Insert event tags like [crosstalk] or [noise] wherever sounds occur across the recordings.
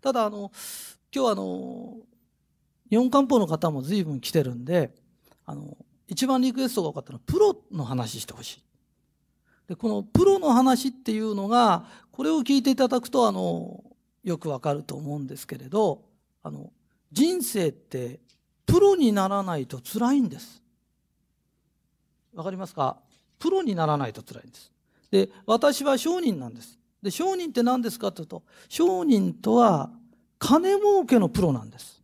ただあの今日あの日本漢方の方も随分来てるんであの一番リクエストが多かったのはプロの話してほしいでこのプロの話っていうのがこれを聞いていただくとあのよくわかると思うんですけれどあの人生ってプロにならないと辛いんですわかりますかプロにならないと辛いんですで私は商人なんですで、商人って何ですかというと、商人とは金儲けのプロなんです。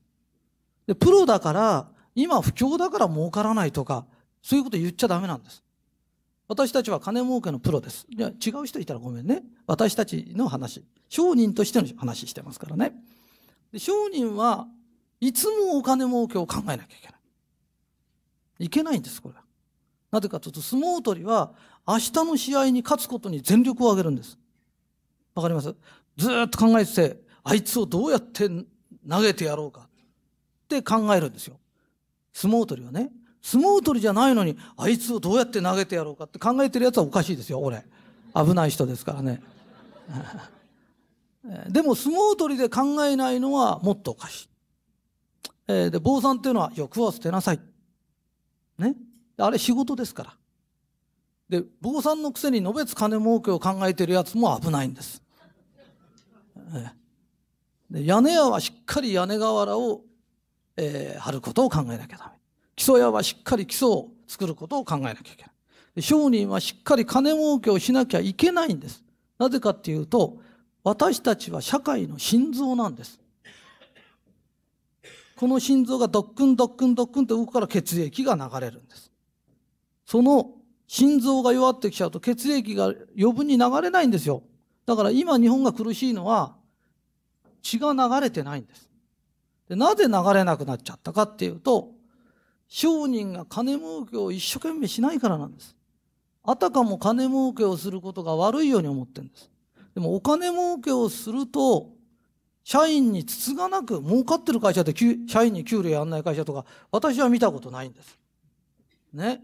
で、プロだから、今不況だから儲からないとか、そういうこと言っちゃダメなんです。私たちは金儲けのプロです。いや、違う人いたらごめんね。私たちの話。商人としての話してますからね。で商人はいつもお金儲けを考えなきゃいけない。いけないんです、これは。なぜかというと、相撲取りは明日の試合に勝つことに全力を挙げるんです。わかりますずっと考えてて、あいつをどうやって投げてやろうかって考えるんですよ。相撲取りはね。相撲取りじゃないのに、あいつをどうやって投げてやろうかって考えてるやつはおかしいですよ、俺。危ない人ですからね。[laughs] でも相撲取りで考えないのはもっとおかしい。えー、で、坊さんっていうのは欲は捨てなさい。ね。あれ仕事ですから。で、坊さんのくせにのべつ金儲けを考えてるやつも危ないんです。で屋根屋はしっかり屋根瓦を、えー、張ることを考えなきゃダメ。基礎屋はしっかり基礎を作ることを考えなきゃいけない。商人はしっかり金儲けをしなきゃいけないんです。なぜかっていうと、私たちは社会の心臓なんです。この心臓がドックンドックンドックンと動くから血液が流れるんです。その心臓が弱ってきちゃうと血液が余分に流れないんですよ。だから今日本が苦しいのは血が流れてないんです。でなぜ流れなくなっちゃったかっていうと、商人が金儲けを一生懸命しないからなんです。あたかも金儲けをすることが悪いように思ってるんです。でもお金儲けをすると、社員につつがなく儲かってる会社で社員に給料やんない会社とか、私は見たことないんです。ね。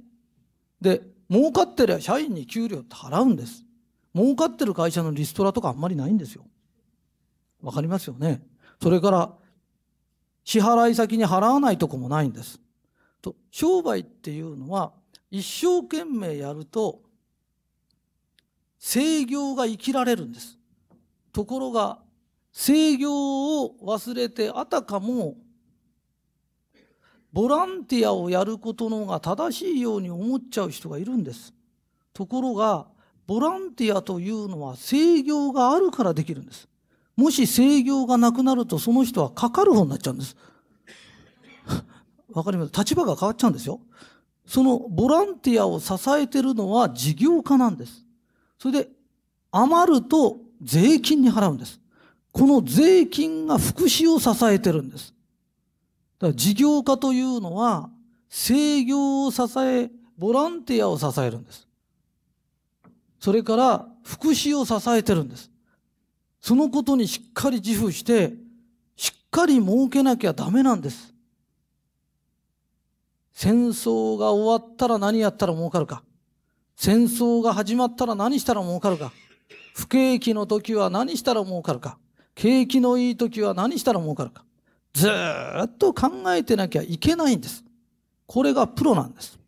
で、儲かってりゃ社員に給料って払うんです。儲かってる会社のリストラとかあんまりないんですよ。わかりますよね。それから、支払い先に払わないとこもないんです。と商売っていうのは、一生懸命やると、制御が生きられるんです。ところが、制御を忘れて、あたかも、ボランティアをやることの方が正しいように思っちゃう人がいるんです。ところが、ボランティアというのは制御があるからできるんです。もし制御がなくなるとその人はかかる方になっちゃうんです。[laughs] わかります立場が変わっちゃうんですよ。そのボランティアを支えてるのは事業家なんです。それで余ると税金に払うんです。この税金が福祉を支えてるんです。だから事業家というのは、制御を支え、ボランティアを支えるんです。それから福祉を支えてるんです。そのことにしっかり自負して、しっかり儲けなきゃダメなんです。戦争が終わったら何やったら儲かるか。戦争が始まったら何したら儲かるか。不景気の時は何したら儲かるか。景気のいい時は何したら儲かるか。ずっと考えてなきゃいけないんです。これがプロなんです。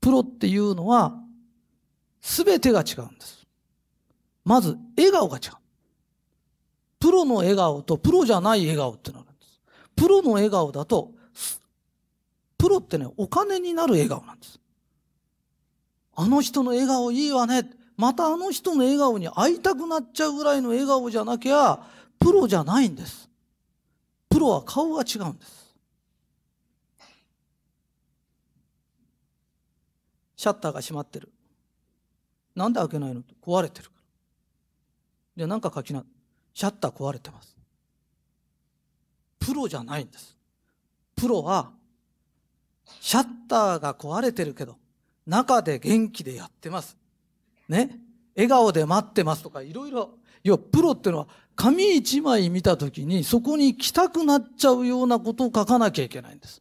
プロっていうのはすべてが違うんです。まず、笑顔が違う。プロの笑顔とプロじゃない笑顔ってなるんです。プロの笑顔だと、プロってね、お金になる笑顔なんです。あの人の笑顔いいわね。またあの人の笑顔に会いたくなっちゃうぐらいの笑顔じゃなきゃ、プロじゃないんです。プロは顔が違うんです。シャッターが閉まってる。なんで開けないの壊れてるから。で、なんか書きな。シャッター壊れてます。プロじゃないんです。プロは、シャッターが壊れてるけど、中で元気でやってます。ね。笑顔で待ってますとか、いろいろ。要は、プロっていうのは、紙一枚見たときに、そこに来たくなっちゃうようなことを書かなきゃいけないんです。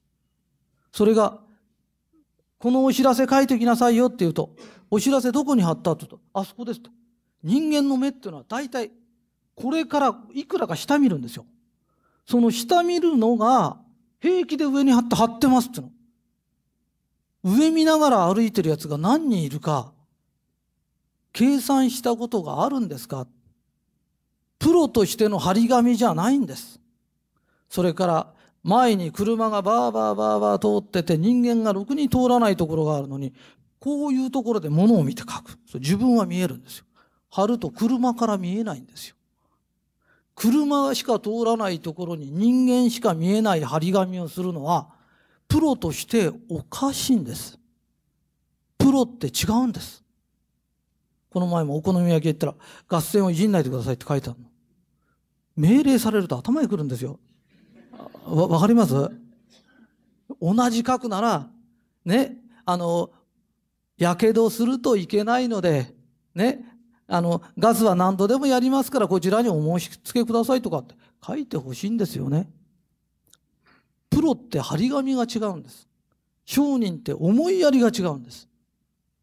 それが、このお知らせ書いてきなさいよって言うと、お知らせどこに貼ったって言うと、あそこですと。人間の目っていうのは大体、これからいくらか下見るんですよ。その下見るのが、平気で上に貼って貼ってますっての。上見ながら歩いてる奴が何人いるか、計算したことがあるんですかプロとしての張り紙じゃないんです。それから、前に車がバーバーバーバー通ってて人間がろくに通らないところがあるのに、こういうところで物を見て書く。自分は見えるんですよ。貼ると車から見えないんですよ。車しか通らないところに人間しか見えない張り紙をするのは、プロとしておかしいんです。プロって違うんです。この前もお好み焼き行ったら、合戦をいじんないでくださいって書いてあるの。命令されると頭にくるんですよ。わ、分かります同じ核なら、ね、あの、やけどするといけないので、ね、あの、ガスは何度でもやりますから、こちらにお申し付けくださいとかって書いてほしいんですよね。プロって張り紙が違うんです。商人って思いやりが違うんです。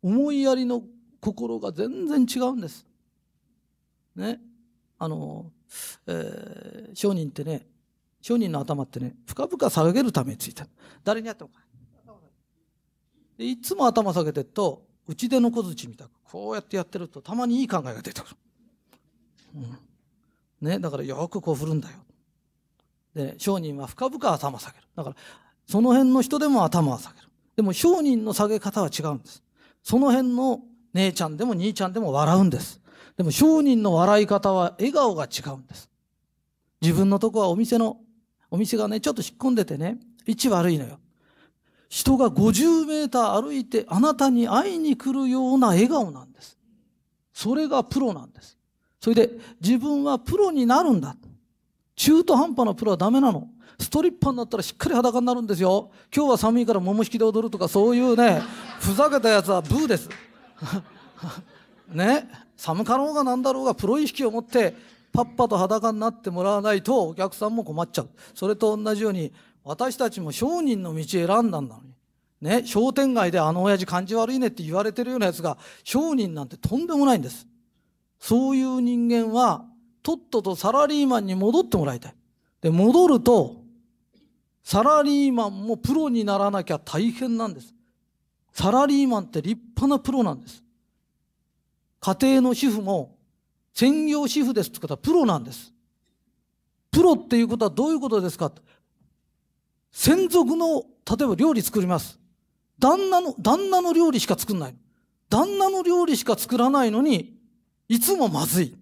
思いやりの心が全然違うんです。ね。あの、えー、商人ってね、商人の頭ってね、深々下げるためについた。誰にやってもでいつも頭下げてると、うち出の小槌みたいこうやってやってると、たまにいい考えが出てくる。うん、ね、だからよくこう振るんだよ。で、商人は深々頭下げる。だから、その辺の人でも頭は下げる。でも商人の下げ方は違うんです。その辺の姉ちゃんでも兄ちゃんでも笑うんです。でも商人の笑い方は笑顔が違うんです。自分のとこはお店のお店がね、ちょっと引っ込んでてね、位置悪いのよ。人が50メーター歩いてあなたに会いに来るような笑顔なんです。それがプロなんです。それで自分はプロになるんだ。中途半端なプロはダメなの。ストリッパーになったらしっかり裸になるんですよ。今日は寒いから桃引きで踊るとかそういうね、[laughs] ふざけたやつはブーです。[laughs] ね。寒かろうがなんだろうがプロ意識を持ってパッパと裸になってもらわないとお客さんも困っちゃう。それと同じように、私たちも商人の道選んだんだのに。ね、商店街であの親父感じ悪いねって言われてるようなやつが、商人なんてとんでもないんです。そういう人間は、とっととサラリーマンに戻ってもらいたい。で、戻ると、サラリーマンもプロにならなきゃ大変なんです。サラリーマンって立派なプロなんです。家庭の主婦も専業主婦ですってとはプロなんです。プロっていうことはどういうことですか専属の、例えば料理作ります。旦那の、旦那の料理しか作んない。旦那の料理しか作らないのに、いつもまずい。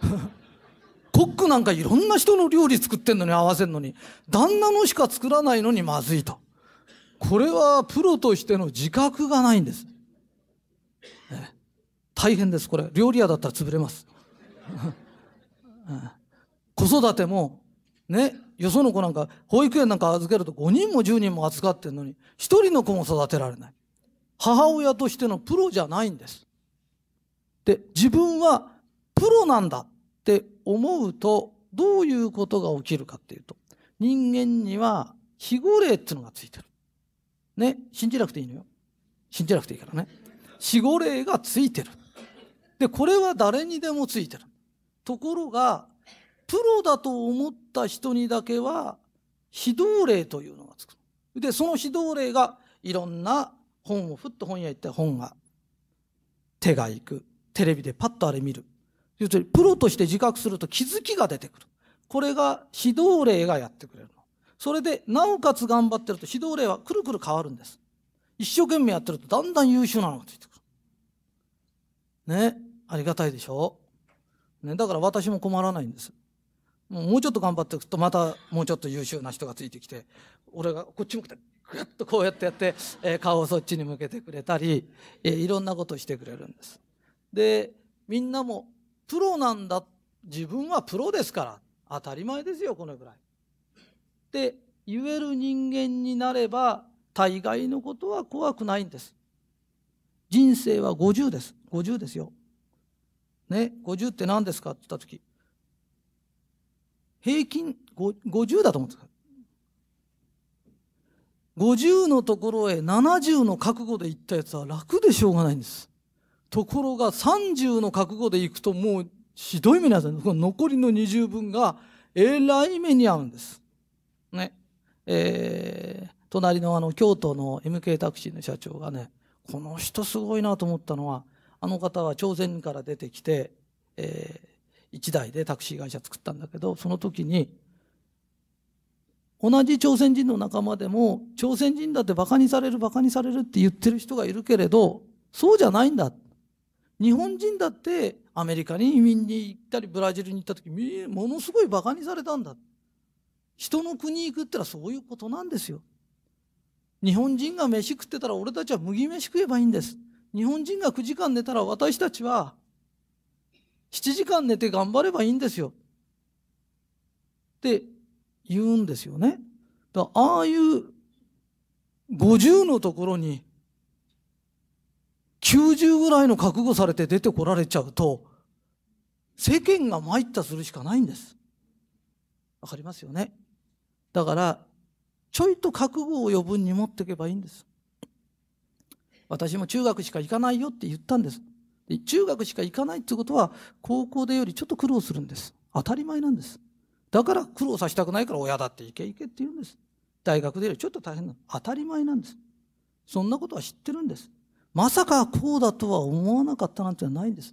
[laughs] コックなんかいろんな人の料理作ってんのに合わせんのに、旦那のしか作らないのにまずいと。これはプロとしての自覚がないんです。ね大変ですこれ料理屋だったら潰れます [laughs] 子育てもねよその子なんか保育園なんか預けると5人も10人も扱ってるのに1人の子も育てられない母親としてのプロじゃないんですで自分はプロなんだって思うとどういうことが起きるかっていうと人間には非号令っていうのがついてるね信じなくていいのよ信じなくていいからね死語霊がついてるで、これは誰にでもついてる。ところが、プロだと思った人にだけは、非道霊というのがつく。で、その非道霊が、いろんな本をふっと本屋行って本が、手が行く。テレビでパッとあれ見る。要するに、プロとして自覚すると気づきが出てくる。これが、非道霊がやってくれるの。それで、なおかつ頑張ってると、非道霊はくるくる変わるんです。一生懸命やってると、だんだん優秀なのがついてくる。ね。ありがたいでしょう、ね、だから私も困らないんですもうちょっと頑張っていくとまたもうちょっと優秀な人がついてきて俺がこっち向くとグッとこうやってやって、えー、顔をそっちに向けてくれたり、えー、いろんなことをしてくれるんですでみんなもプロなんだ自分はプロですから当たり前ですよこのぐらいって言える人間になれば大概のことは怖くないんです人生は50です50ですよね、50って何ですかって言った時、平均50だと思ってた。50のところへ70の覚悟で行ったやつは楽でしょうがないんです。ところが30の覚悟で行くともうひどい目に遭うんです。この残りの20分がえらい目に遭うんです。ね。えー、隣のあの京都の MK タクシーの社長がね、この人すごいなと思ったのは、あの方は朝鮮から出てきて、えー、1台でタクシー会社作ったんだけどその時に同じ朝鮮人の仲間でも朝鮮人だってバカにされるバカにされるって言ってる人がいるけれどそうじゃないんだ日本人だってアメリカに移民に行ったりブラジルに行った時ものすごいバカにされたんだ人の国行くってのはそういうことなんですよ日本人が飯食ってたら俺たちは麦飯食えばいいんです日本人が9時間寝たら私たちは7時間寝て頑張ればいいんですよ。って言うんですよね。だああいう50のところに90ぐらいの覚悟されて出てこられちゃうと世間が参ったするしかないんです。わかりますよね。だからちょいと覚悟を余分に持っていけばいいんです。私も中学しか行かないよって言ったんです。で中学しか行かないってことは、高校でよりちょっと苦労するんです。当たり前なんです。だから苦労させたくないから親だって行け行けって言うんです。大学でよりちょっと大変なの。当たり前なんです。そんなことは知ってるんです。まさかこうだとは思わなかったなんてないんです。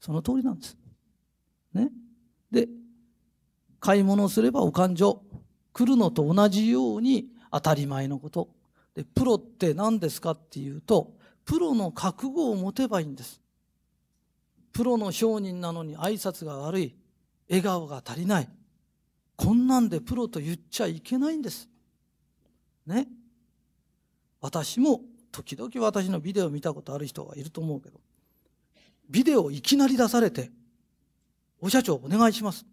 その通りなんです。ね。で、買い物をすればお勘定。来るのと同じように当たり前のこと。でプロって何ですかっていうとプロの覚悟を持てばいいんですプロの商人なのに挨拶が悪い笑顔が足りないこんなんでプロと言っちゃいけないんですね私も時々私のビデオ見たことある人がいると思うけどビデオいきなり出されて「お社長お願いします」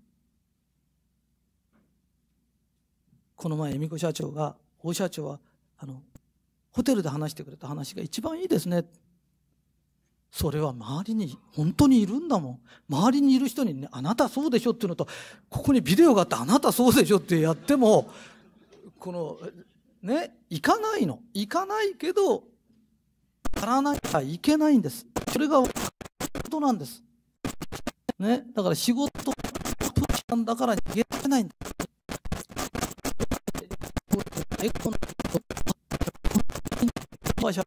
この前恵美子社長が「大社長はあのホテルで話してくれた話が一番いいですね。それは周りに本当にいるんだもん。周りにいる人に、ね、あなたそうでしょっていうのと、ここにビデオがあってあなたそうでしょってやっても、この、ね、行かないの。行かないけど、やらなきゃいけないんです。それがことなんです。ね、だから仕事、プーチんだから逃げられないんだ。t h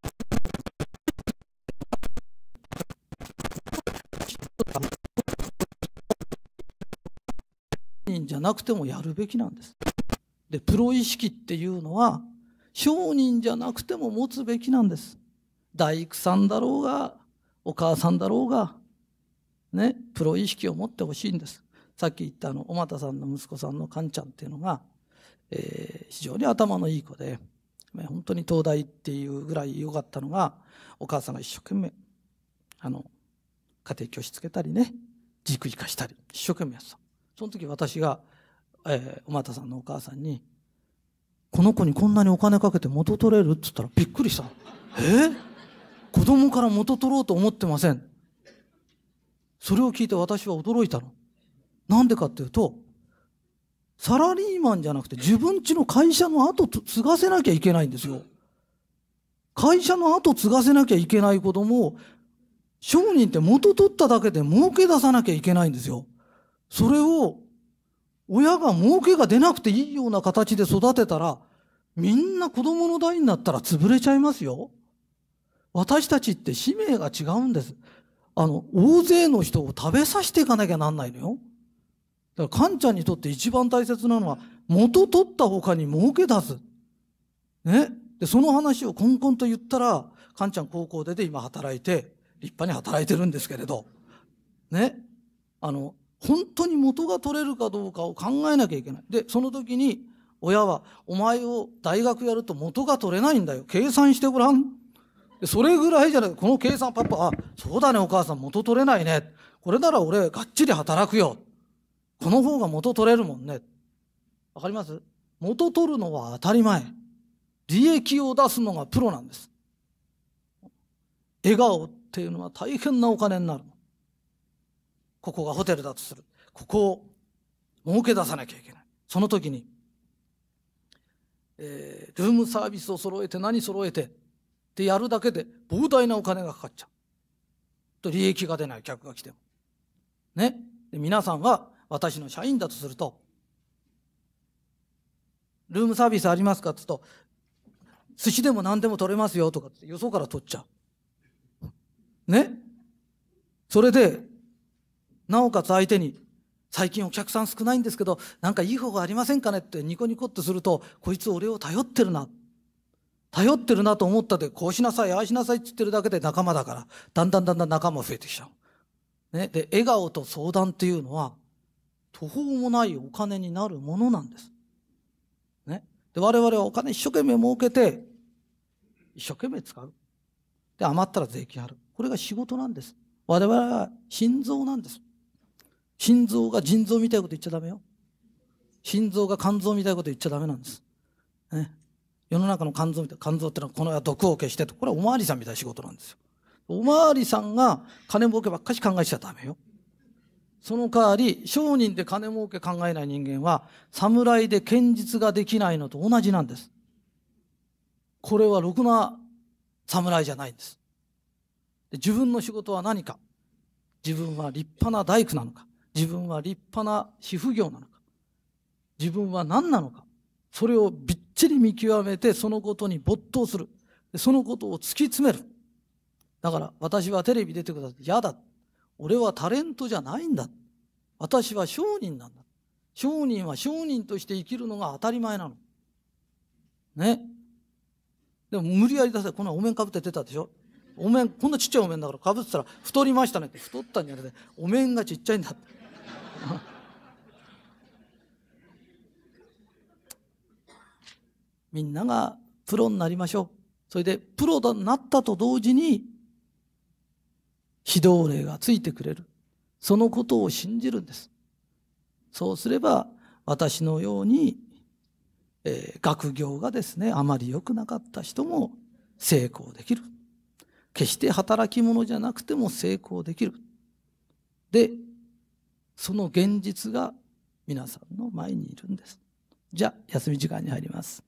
人じゃなくてもやるべきなんです。で、プロ意識っていうのは、商人じゃなくても持つべきなんです。大工さんだろうが、お母さんだろうが、ね、プロ意識を持ってほしいんです。さっき言ったあの、小俣さんの息子さんのカンちゃんっていうのが、えー、非常に頭のいい子で、本当に東大っていうぐらい良かったのがお母さんが一生懸命あの家庭教師つけたりね軸育化したり一生懸命やってたその時私が、えー、おたさんのお母さんに「この子にこんなにお金かけて元取れる?」っつったらびっくりした「えー、子供から元取ろうと思ってません」それを聞いて私は驚いたのなんでかっていうとサラリーマンじゃなくて自分家の会社の後継がせなきゃいけないんですよ。会社の後継がせなきゃいけないことも、商人って元取っただけで儲け出さなきゃいけないんですよ。それを、親が儲けが出なくていいような形で育てたら、みんな子供の代になったら潰れちゃいますよ。私たちって使命が違うんです。あの、大勢の人を食べさせていかなきゃなんないのよ。だからカンちゃんにとって一番大切なのは元取った他に儲け出す。ね。で、その話をコンコンと言ったら、カンちゃん高校出て今働いて、立派に働いてるんですけれど、ね。あの、本当に元が取れるかどうかを考えなきゃいけない。で、その時に、親は、お前を大学やると元が取れないんだよ。計算してごらん。でそれぐらいじゃなくこの計算、パパ、あ、そうだね、お母さん、元取れないね。これなら俺、がっちり働くよ。この方が元取れるもんねわかります元取るのは当たり前利益を出すのがプロなんです笑顔っていうのは大変なお金になるここがホテルだとするここを儲け出さなきゃいけないその時に、えー、ルームサービスを揃えて何揃えてってやるだけで膨大なお金がかかっちゃうと利益が出ない客が来てもね皆さんは私の社員だとすると、ルームサービスありますかって言うと、寿司でも何でも取れますよとかってよそから取っちゃう。ねそれで、なおかつ相手に、最近お客さん少ないんですけど、なんかいい方がありませんかねってニコニコってすると、こいつ俺を頼ってるな。頼ってるなと思ったで、こうしなさい、ああしなさいって言ってるだけで仲間だから、だんだんだんだん仲間増えてきちゃう。ね、で、笑顔と相談っていうのは、途方もないお金になるものなんです。ね。で、我々はお金一生懸命儲けて、一生懸命使う。で、余ったら税金ある。これが仕事なんです。我々は心臓なんです。心臓が腎臓みたいなこと言っちゃダメよ。心臓が肝臓みたいなこと言っちゃダメなんです。ね。世の中の肝臓みたいな、肝臓ってのはこの世毒を消してと、これはおまわりさんみたいな仕事なんですよ。おまわりさんが金儲けばっかし考えちゃダメよ。その代わり、商人で金儲け考えない人間は、侍で堅実ができないのと同じなんです。これはろくな侍じゃないんです。自分の仕事は何か自分は立派な大工なのか自分は立派な皮膚業なのか自分は何なのかそれをびっちり見極めてそのことに没頭する。そのことを突き詰める。だから私はテレビ出てください。嫌だ。俺はタレントじゃないんだ私は商人なんだ商人は商人として生きるのが当たり前なのねでも無理やり出せこんなお面かぶって出たでしょお面こんなちっちゃいお面だからかぶってたら太りましたねって太ったんじゃなくてお面がちっちゃいんだって [laughs] みんながプロになりましょうそれでプロになったと同時に非道霊がついてくれる。そのことを信じるんです。そうすれば、私のように、えー、学業がですね、あまり良くなかった人も成功できる。決して働き者じゃなくても成功できる。で、その現実が皆さんの前にいるんです。じゃあ、休み時間に入ります。